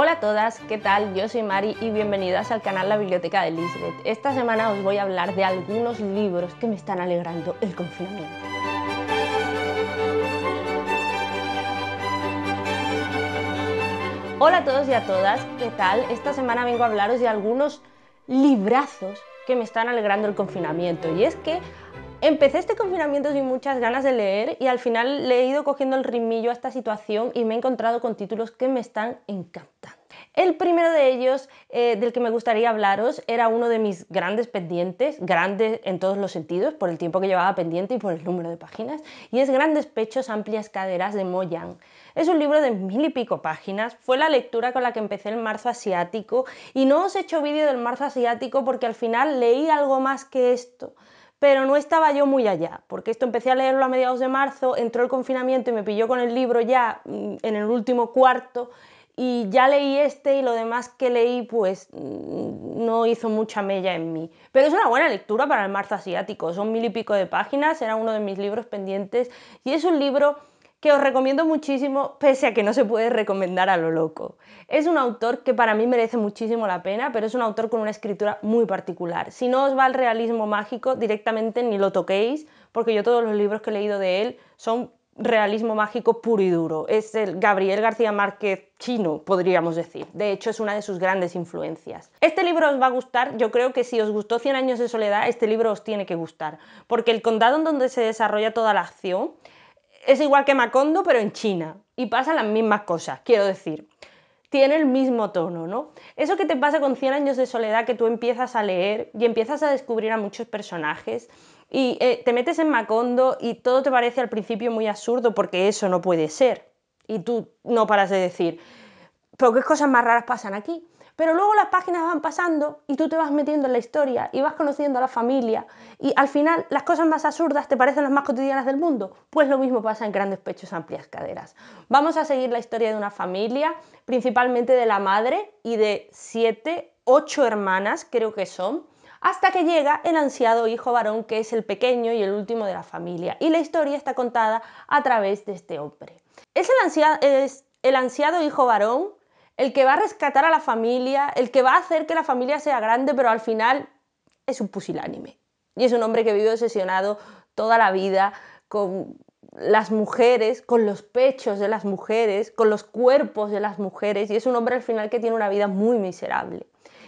Hola a todas, ¿qué tal? Yo soy Mari y bienvenidas al canal La Biblioteca de Lisbeth. Esta semana os voy a hablar de algunos libros que me están alegrando el confinamiento. Hola a todos y a todas, ¿qué tal? Esta semana vengo a hablaros de algunos librazos que me están alegrando el confinamiento y es que Empecé este confinamiento sin muchas ganas de leer y al final le he ido cogiendo el rimillo a esta situación y me he encontrado con títulos que me están encantando. El primero de ellos eh, del que me gustaría hablaros era uno de mis grandes pendientes, grandes en todos los sentidos, por el tiempo que llevaba pendiente y por el número de páginas, y es Grandes Pechos, Amplias Caderas de Mo Es un libro de mil y pico páginas, fue la lectura con la que empecé el marzo asiático y no os he hecho vídeo del marzo asiático porque al final leí algo más que esto pero no estaba yo muy allá, porque esto empecé a leerlo a mediados de marzo, entró el confinamiento y me pilló con el libro ya mm, en el último cuarto y ya leí este y lo demás que leí pues mm, no hizo mucha mella en mí. Pero es una buena lectura para el marzo asiático, son mil y pico de páginas, era uno de mis libros pendientes y es un libro que os recomiendo muchísimo, pese a que no se puede recomendar a lo loco. Es un autor que para mí merece muchísimo la pena, pero es un autor con una escritura muy particular. Si no os va el realismo mágico, directamente ni lo toquéis, porque yo todos los libros que he leído de él son realismo mágico puro y duro. Es el Gabriel García Márquez chino, podríamos decir. De hecho, es una de sus grandes influencias. Este libro os va a gustar, yo creo que si os gustó 100 años de soledad, este libro os tiene que gustar, porque el condado en donde se desarrolla toda la acción es igual que Macondo, pero en China. Y pasan las mismas cosas, quiero decir. Tiene el mismo tono, ¿no? Eso que te pasa con 100 años de soledad, que tú empiezas a leer y empiezas a descubrir a muchos personajes y eh, te metes en Macondo y todo te parece al principio muy absurdo porque eso no puede ser. Y tú no paras de decir, pero qué cosas más raras pasan aquí. Pero luego las páginas van pasando y tú te vas metiendo en la historia y vas conociendo a la familia y al final las cosas más absurdas te parecen las más cotidianas del mundo. Pues lo mismo pasa en Grandes Pechos, Amplias Caderas. Vamos a seguir la historia de una familia, principalmente de la madre y de siete, ocho hermanas creo que son hasta que llega el ansiado hijo varón que es el pequeño y el último de la familia. Y la historia está contada a través de este hombre. Es el, el ansiado hijo varón el que va a rescatar a la familia, el que va a hacer que la familia sea grande, pero al final es un pusilánime. Y es un hombre que vive obsesionado toda la vida con las mujeres, con los pechos de las mujeres, con los cuerpos de las mujeres, y es un hombre al final que tiene una vida muy miserable.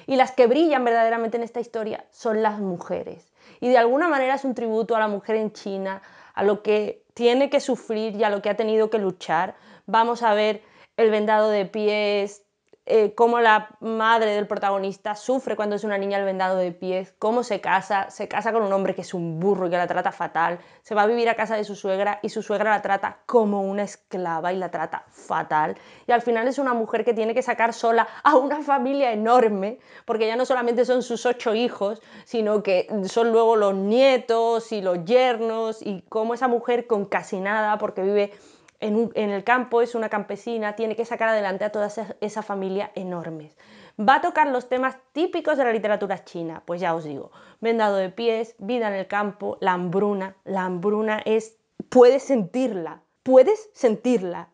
Y las que brillan verdaderamente en esta historia son las mujeres. Y de alguna manera es un tributo a la mujer en China, a lo que tiene que sufrir y a lo que ha tenido que luchar. Vamos a ver el vendado de pies, eh, cómo la madre del protagonista sufre cuando es una niña el vendado de pies, cómo se casa, se casa con un hombre que es un burro y que la trata fatal, se va a vivir a casa de su suegra y su suegra la trata como una esclava y la trata fatal. Y al final es una mujer que tiene que sacar sola a una familia enorme, porque ya no solamente son sus ocho hijos, sino que son luego los nietos y los yernos y cómo esa mujer con casi nada, porque vive en, el campo, es una campesina, tiene que sacar adelante a toda esa, familia enormes. Va a tocar los temas típicos de la literatura china, pues ya os digo, vendado de pies, vida en el campo, la hambruna, la hambruna es, puedes sentirla, puedes sentirla.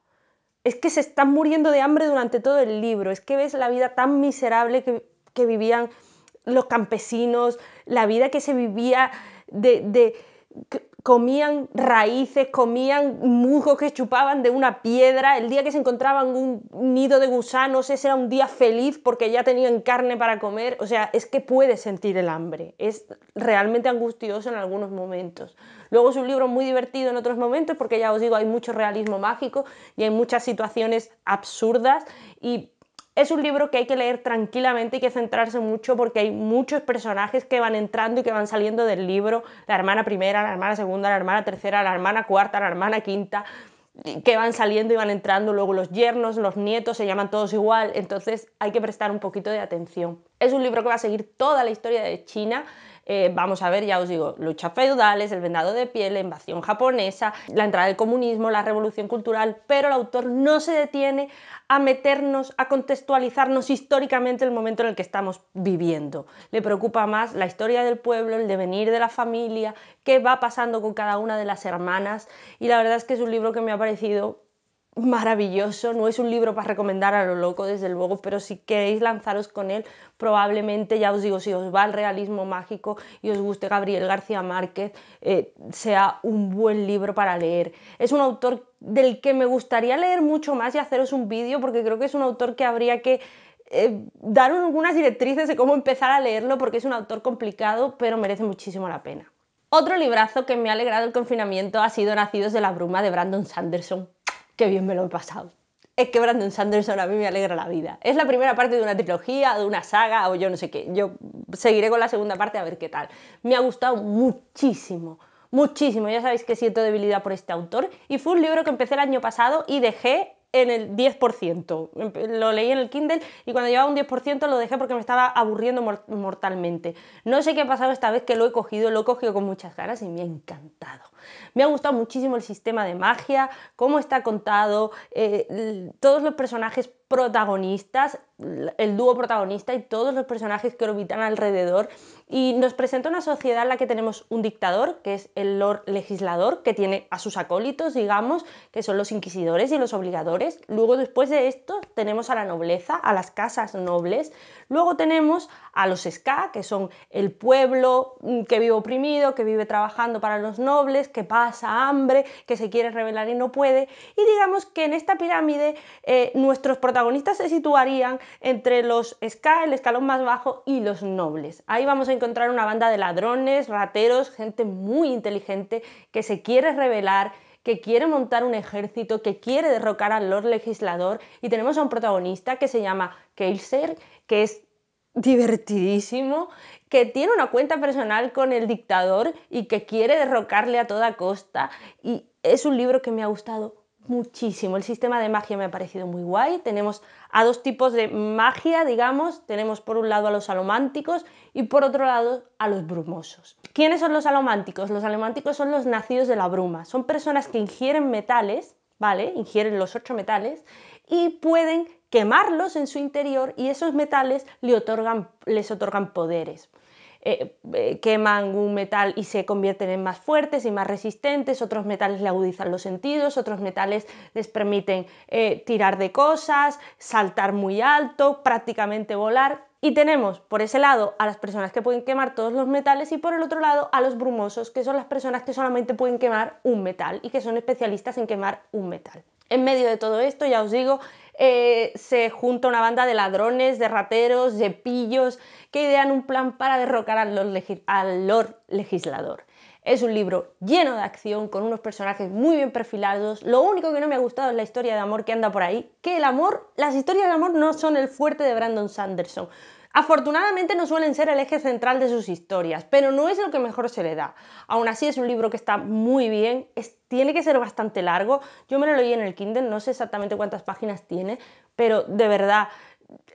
Es que se están muriendo de hambre durante todo el libro, es que ves la vida tan miserable que, vivían los campesinos, la vida que se vivía de comían raíces, comían musgos que chupaban de una piedra. El día que se encontraban un nido de gusanos, ese era un día feliz porque ya tenían carne para comer. O sea, es que puedes sentir el hambre. Es realmente angustioso en algunos momentos. Luego es un libro muy divertido en otros momentos porque ya os digo, hay mucho realismo mágico y hay muchas situaciones absurdas y es un libro que hay que leer tranquilamente, y que centrarse mucho porque hay muchos personajes que van entrando y que van saliendo del libro, la hermana primera, la hermana segunda, la hermana tercera, la hermana cuarta, la hermana quinta, que van saliendo y van entrando, luego los yernos, los nietos, se llaman todos igual, entonces hay que prestar un poquito de atención. Es un libro que va a seguir toda la historia de China, eh, vamos a ver, ya os digo, luchas feudales, el vendado de piel, la invasión japonesa, la entrada del comunismo, la revolución cultural, pero el autor no se detiene a meternos, a contextualizarnos históricamente el momento en el que estamos viviendo. Le preocupa más la historia del pueblo, el devenir de la familia, qué va pasando con cada una de las hermanas y la verdad es que es un libro que me ha parecido maravilloso, no es un libro para recomendar a lo loco, desde luego, pero si queréis lanzaros con él, probablemente, ya os digo, si os va el realismo mágico y os guste Gabriel García Márquez, eh, sea un buen libro para leer. Es un autor del que me gustaría leer mucho más y haceros un vídeo, porque creo que es un autor que habría que eh, dar algunas directrices de cómo empezar a leerlo, porque es un autor complicado, pero merece muchísimo la pena. Otro librazo que me ha alegrado el confinamiento ha sido Nacidos de la Bruma de Brandon Sanderson qué bien me lo he pasado. Es que Brandon Sanderson a mí me alegra la vida. Es la primera parte de una trilogía, de una saga o yo no sé qué. Yo seguiré con la segunda parte a ver qué tal. Me ha gustado muchísimo, muchísimo. Ya sabéis que siento debilidad por este autor y fue un libro que empecé el año pasado y dejé en el 10%. Lo leí en el Kindle y cuando llevaba un 10% lo dejé porque me estaba aburriendo mortalmente. No sé qué ha pasado esta vez que lo he cogido, lo he cogido con muchas ganas y me ha encantado. Me ha gustado muchísimo el sistema de magia, cómo está contado, eh, todos los personajes protagonistas, el dúo protagonista y todos los personajes que orbitan alrededor y nos presenta una sociedad en la que tenemos un dictador, que es el Lord Legislador, que tiene a sus acólitos, digamos, que son los inquisidores y los obligadores. Luego, después de esto, tenemos a la nobleza, a las casas nobles. Luego tenemos a los ska, que son el pueblo mm, que vive oprimido, que vive trabajando para los nobles, que pasa hambre, que se quiere rebelar y no puede. Y digamos que en esta pirámide eh, nuestros protagonistas se situarían entre los ska, el escalón más bajo, y los nobles. Ahí vamos a encontrar una banda de ladrones, rateros, gente muy inteligente que se quiere revelar, que quiere montar un ejército, que quiere derrocar al Lord Legislador. Y tenemos a un protagonista que se llama Kelser, que es divertidísimo, que tiene una cuenta personal con el dictador y que quiere derrocarle a toda costa. Y es un libro que me ha gustado muchísimo. El sistema de magia me ha parecido muy guay. Tenemos a dos tipos de magia, digamos. Tenemos por un lado a los alománticos y por otro lado a los brumosos. ¿Quiénes son los alománticos? Los alománticos son los nacidos de la bruma. Son personas que ingieren metales, ¿vale? Ingieren los ocho metales y pueden quemarlos en su interior y esos metales otorgan, les otorgan poderes. Eh, eh, queman un metal y se convierten en más fuertes y más resistentes, otros metales le agudizan los sentidos, otros metales les permiten eh, tirar de cosas, saltar muy alto, prácticamente volar. Y tenemos por ese lado a las personas que pueden quemar todos los metales y por el otro lado a los brumosos, que son las personas que solamente pueden quemar un metal y que son especialistas en quemar un metal. En medio de todo esto, ya os digo, eh, se junta una banda de ladrones, de rateros, de pillos, que idean un plan para derrocar al al Lord Legislador. Es un libro lleno de acción, con unos personajes muy bien perfilados. Lo único que no me ha gustado es la historia de amor que anda por ahí, que el amor, las historias de amor no son el fuerte de Brandon Sanderson. Afortunadamente no suelen ser el eje central de sus historias, pero no es lo que mejor se le da. Aún así es un libro que está muy bien, tiene que ser bastante largo. Yo me lo leí en el Kindle, no sé exactamente cuántas páginas tiene, pero de verdad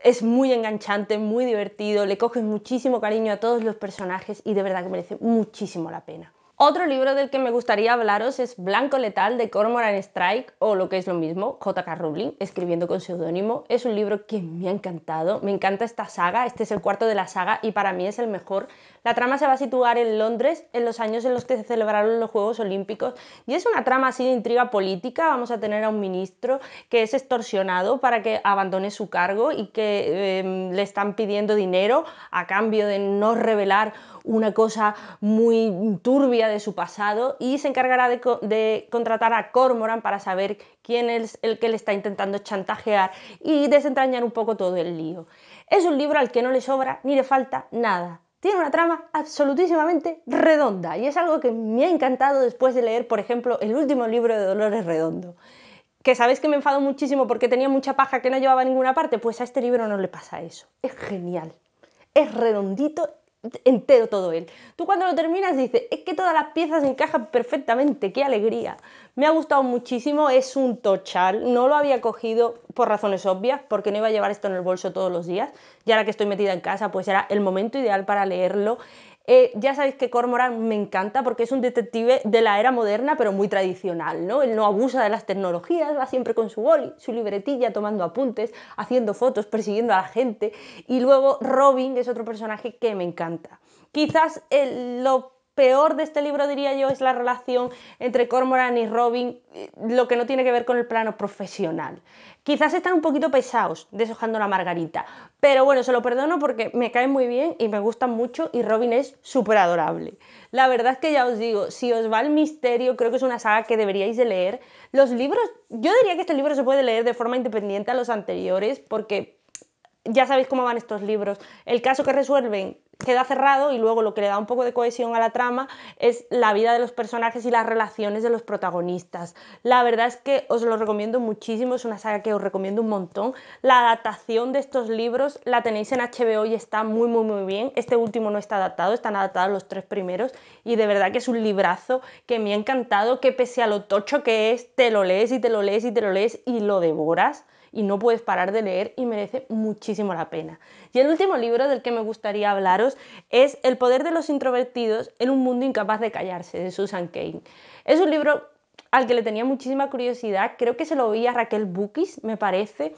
es muy enganchante, muy divertido, le coges muchísimo cariño a todos los personajes y de verdad que merece muchísimo la pena. Otro libro del que me gustaría hablaros es Blanco Letal de Cormoran Strike, o lo que es lo mismo, J.K. Rowling, escribiendo con seudónimo. Es un libro que me ha encantado, me encanta esta saga, este es el cuarto de la saga y para mí es el mejor. La trama se va a situar en Londres en los años en los que se celebraron los Juegos Olímpicos y es una trama así de intriga política. Vamos a tener a un ministro que es extorsionado para que abandone su cargo y que em, le están pidiendo dinero a cambio de no revelar una cosa muy turbia de su pasado y se encargará de, contratar a Cormoran para saber quién es el que le está intentando chantajear y desentrañar un poco todo el lío. Es un libro al que no le sobra ni le falta nada. Tiene una trama absolutísimamente redonda y es algo que me ha encantado después de leer, por ejemplo, el último libro de Dolores Redondo que sabéis que me enfado muchísimo porque tenía mucha paja que no llevaba ninguna parte, pues a este libro no le pasa eso. Es genial. Es redondito entero todo él. Tú cuando lo terminas dices, es que todas las piezas encajan perfectamente, qué alegría. Me ha gustado muchísimo, es un tochal, no lo había cogido por razones obvias, porque no iba a llevar esto en el bolso todos los días, y ahora que estoy metida en casa, pues era el momento ideal para leerlo. Eh, ya sabéis que Cormoran me encanta porque es un detective de la era moderna, pero muy tradicional, ¿no? Él no abusa de las tecnologías, va siempre con su boli, su libretilla, tomando apuntes, haciendo fotos, persiguiendo a la gente. Y luego Robin es otro personaje que me encanta. Quizás el, lo peor de este libro, diría yo, es la relación entre Cormoran y Robin, eh, lo que no tiene que ver con el plano profesional. Quizás están un poquito pesados deshojando la margarita, pero bueno, se lo perdono porque me caen muy bien y me gustan mucho y Robin es súper adorable. La verdad es que ya os digo, si os va el misterio, creo que es una saga que deberíais de leer. Los libros, yo diría que este libro se puede leer de forma independiente a los anteriores porque ya sabéis cómo van estos libros. El caso que resuelven queda cerrado y luego lo que le da un poco de cohesión a la trama es la vida de los personajes y las relaciones de los protagonistas. La verdad es que os lo recomiendo muchísimo, es una saga que os recomiendo un montón. La adaptación de estos libros la tenéis en HBO y está muy muy muy bien. Este último no está adaptado, están adaptados los tres primeros y de verdad que es un librazo que me ha encantado, que pese a lo tocho que es, te lo lees y te lo lees y te lo lees y lo devoras y no puedes parar de leer y merece muchísimo la pena. Y el último libro del que me gustaría hablaros es El poder de los introvertidos en un mundo incapaz de callarse, de Susan Cain. Es un libro al que le tenía muchísima curiosidad, creo que se lo vi a Raquel Bukis, me parece,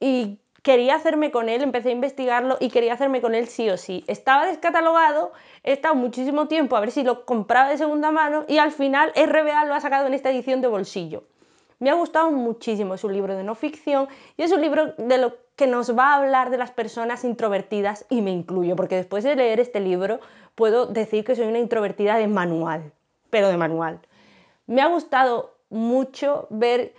y quería hacerme con él, empecé a investigarlo y quería hacerme con él sí o sí. Estaba descatalogado, he estado muchísimo tiempo a ver si lo compraba de segunda mano y al final RBA lo ha sacado en esta edición de bolsillo. Me ha gustado muchísimo, es un libro de no ficción y es un libro de lo que nos va a hablar de las personas introvertidas y me incluyo, porque después de leer este libro puedo decir que soy una introvertida de manual, pero de manual. Me ha gustado mucho ver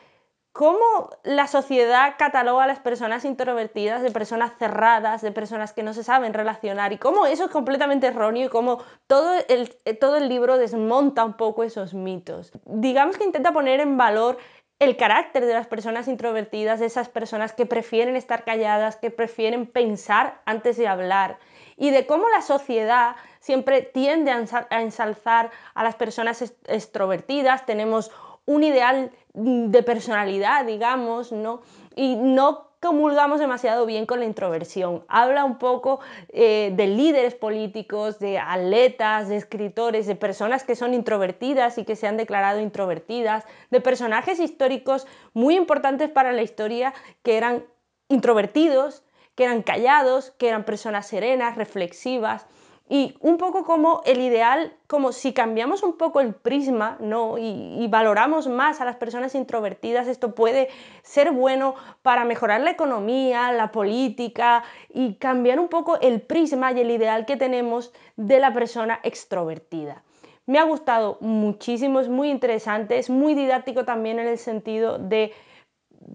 cómo la sociedad cataloga a las personas introvertidas de personas cerradas, de personas que no se saben relacionar y cómo eso es completamente erróneo y cómo todo el, eh, todo el libro desmonta un poco esos mitos. Digamos que intenta poner en valor el carácter de las personas introvertidas, de esas personas que prefieren estar calladas, que prefieren pensar antes de hablar, y de cómo la sociedad siempre tiende a ensalzar a las personas extrovertidas, tenemos un ideal mm, de personalidad, digamos, ¿no? Y no comulgamos demasiado bien con la introversión. Habla un poco eh, de líderes políticos, de atletas, de escritores, de personas que son introvertidas y que se han declarado introvertidas, de personajes históricos muy importantes para la historia que eran introvertidos, que eran callados, que eran personas serenas, reflexivas. Y un poco como el ideal, como si cambiamos un poco el prisma ¿no? y, valoramos más a las personas introvertidas, esto puede ser bueno para mejorar la economía, la política y cambiar un poco el prisma y el ideal que tenemos de la persona extrovertida. Me ha gustado muchísimo, es muy interesante, es muy didáctico también en el sentido de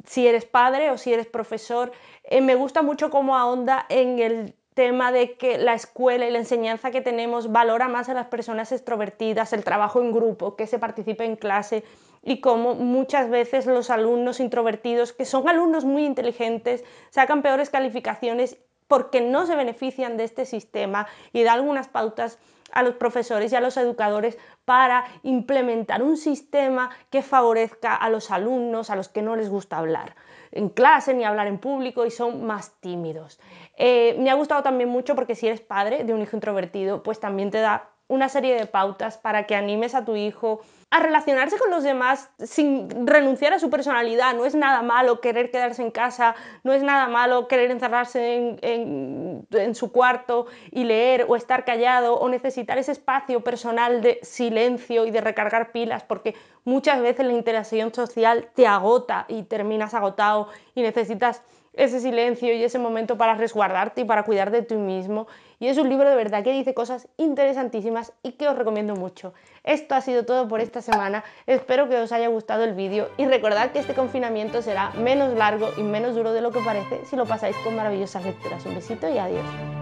si eres padre o si eres profesor. Eh, me gusta mucho cómo ahonda en el tema de que la escuela y la enseñanza que tenemos valora más a las personas extrovertidas, el trabajo en grupo, que se participe en clase y cómo muchas veces los alumnos introvertidos, que son alumnos muy inteligentes, sacan peores calificaciones porque no se benefician de este sistema y da algunas pautas a los profesores y a los educadores para implementar un sistema que favorezca a los alumnos, a los que no les gusta hablar en clase ni hablar en público y son más tímidos. Eh, me ha gustado también mucho porque si eres padre de un hijo introvertido, pues también te da una serie de pautas para que animes a tu hijo a relacionarse con los demás sin renunciar a su personalidad. No es nada malo querer quedarse en casa, no es nada malo querer encerrarse en, su cuarto y leer o estar callado o necesitar ese espacio personal de silencio y de recargar pilas, porque muchas veces la interacción social te agota y terminas agotado y necesitas ese silencio y ese momento para resguardarte y para cuidar de ti mismo. Y es un libro de verdad que dice cosas interesantísimas y que os recomiendo mucho. Esto ha sido todo por esta semana, espero que os haya gustado el vídeo y recordad que este confinamiento será menos largo y menos duro de lo que parece si lo pasáis con maravillosas lecturas. Un besito y adiós.